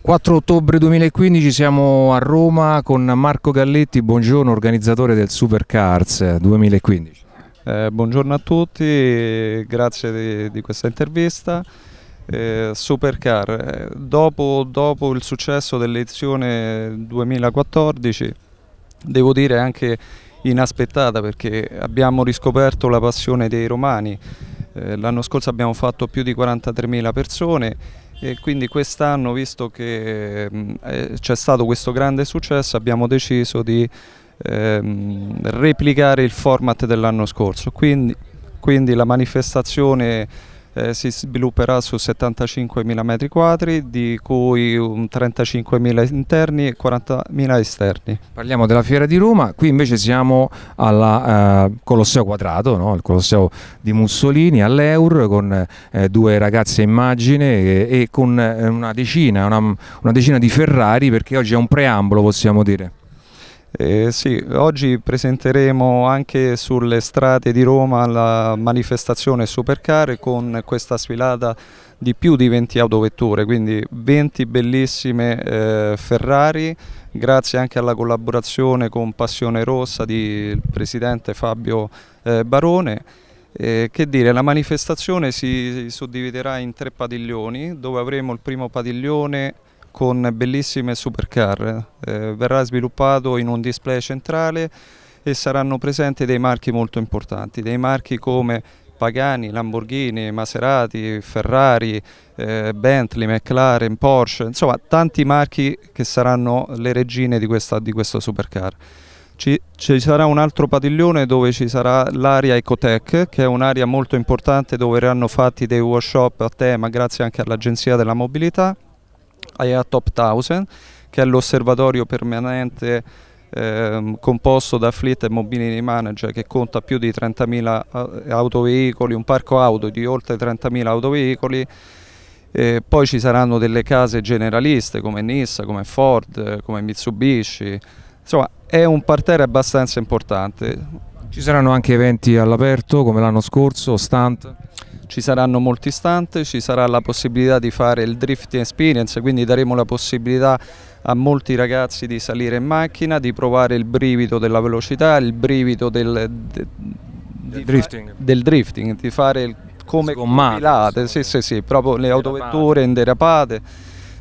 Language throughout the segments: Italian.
4 ottobre 2015 siamo a Roma con Marco Galletti, buongiorno, organizzatore del Supercars 2015. Eh, buongiorno a tutti, grazie di, di questa intervista. Eh, Supercar, eh, dopo, dopo, il successo dell'edizione 2014, devo dire anche inaspettata perché abbiamo riscoperto la passione dei romani. Eh, L'anno scorso abbiamo fatto più di 43.000 persone e quindi quest'anno, visto che mm, eh, c'è stato questo grande successo, abbiamo deciso di ehm, replicare il format dell'anno scorso. Quindi, quindi la manifestazione eh, si svilupperà su 75.000 metri quadri, di cui 35.000 interni e 40.000 esterni. Parliamo della Fiera di Roma, qui invece siamo al eh, Colosseo Quadrato, no? il Colosseo di Mussolini, all'Eur, con eh, due ragazze immagine e, e con eh, una decina, una, una decina di Ferrari, perché oggi è un preambolo possiamo dire. Eh, sì, oggi presenteremo anche sulle strade di Roma la manifestazione Supercar con questa sfilata di più di 20 autovetture, quindi 20 bellissime eh, Ferrari, grazie anche alla collaborazione con Passione Rossa del presidente Fabio eh, Barone. Eh, che dire, la manifestazione si suddividerà in tre padiglioni, dove avremo il primo padiglione con bellissime supercar. Eh, verrà sviluppato in un display centrale e saranno presenti dei marchi molto importanti, dei marchi come Pagani, Lamborghini, Maserati, Ferrari, eh, Bentley, McLaren, Porsche, insomma tanti marchi che saranno le regine di questa, di questa supercar. Ci, ci, sarà un altro padiglione dove ci sarà l'area Ecotech, che è un'area molto importante dove verranno fatti dei workshop a tema grazie anche all'Agenzia della Mobilità IEA Top 1000 che è l'osservatorio permanente Ehm, composto da fleet e mobility manager che conta più di 30.000 eh, autoveicoli, un parco auto di oltre 30.000 autoveicoli. Eh, poi ci saranno delle case generaliste come Nissan, come Ford, come Mitsubishi. Insomma, è un parterre abbastanza importante. Ci saranno anche eventi all'aperto come l'anno scorso, stand? ci saranno molti stunt, ci sarà la possibilità di fare il drifting experience, quindi daremo la possibilità a molti ragazzi di salire in macchina, di provare il brivido della velocità, il brivido del, de, del, drifting. del drifting. di fare il, come compilate, sì, sì, sì, proprio le autovetture in derapate,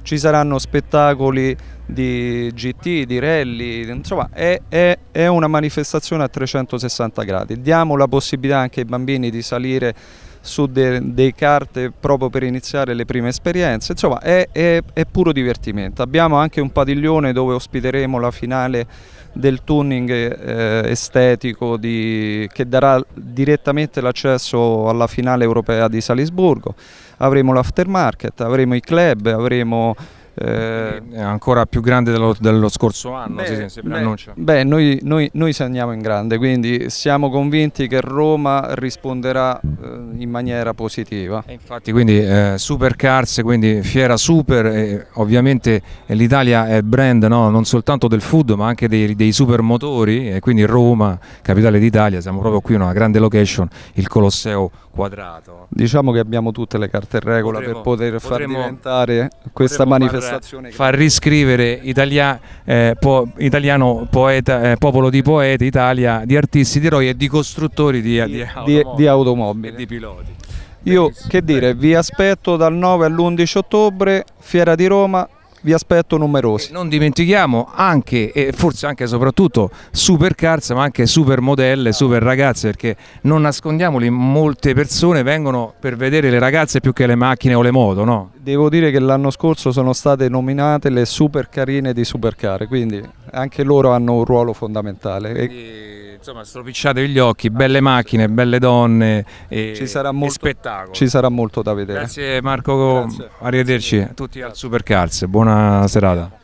ci saranno spettacoli di GT, di rally, insomma è, è, è, una manifestazione a 360 gradi. Diamo la possibilità anche ai bambini di salire su de, dei carte proprio per iniziare le prime esperienze, insomma è, è, è puro divertimento. Abbiamo anche un padiglione dove ospiteremo la finale del tuning eh, estetico di, che darà direttamente l'accesso alla finale europea di Salisburgo. Avremo l'aftermarket, avremo i club, avremo eh, è ancora più grande dello, dello scorso anno, beh, sì, beh, beh noi, noi, noi segniamo in grande, quindi siamo convinti che Roma risponderà eh, in maniera positiva. E infatti quindi eh, Supercars, quindi Fiera Super, eh, ovviamente l'Italia è brand no? non soltanto del food ma anche dei, dei supermotori e quindi Roma, capitale d'Italia, siamo proprio qui in una grande location, il Colosseo quadrato. Diciamo che abbiamo tutte le carte in regola potremo, per poter far diventare questa manifestazione far riscrivere Italia, eh, po, italiano poeta, eh, popolo di poeti, Italia di artisti, di eroi e di costruttori di, di, di, di automobili. di piloti. Io che dire, vi aspetto dal 9 all'11 ottobre, Fiera di Roma, vi aspetto numerosi. E non dimentichiamo anche e forse anche e soprattutto supercars ma anche super modelle, super ragazze perché non nascondiamoli, molte persone vengono per vedere le ragazze più che le macchine o le moto, no? Devo dire che l'anno scorso sono state nominate le super carine di Supercar, quindi anche loro hanno un ruolo fondamentale. E insomma stropicciatevi gli occhi, belle macchine, belle donne e, ci sarà molto, spettacolo. Ci sarà molto da vedere. Grazie Marco, Grazie. arrivederci a tutti al Supercars, buona serata.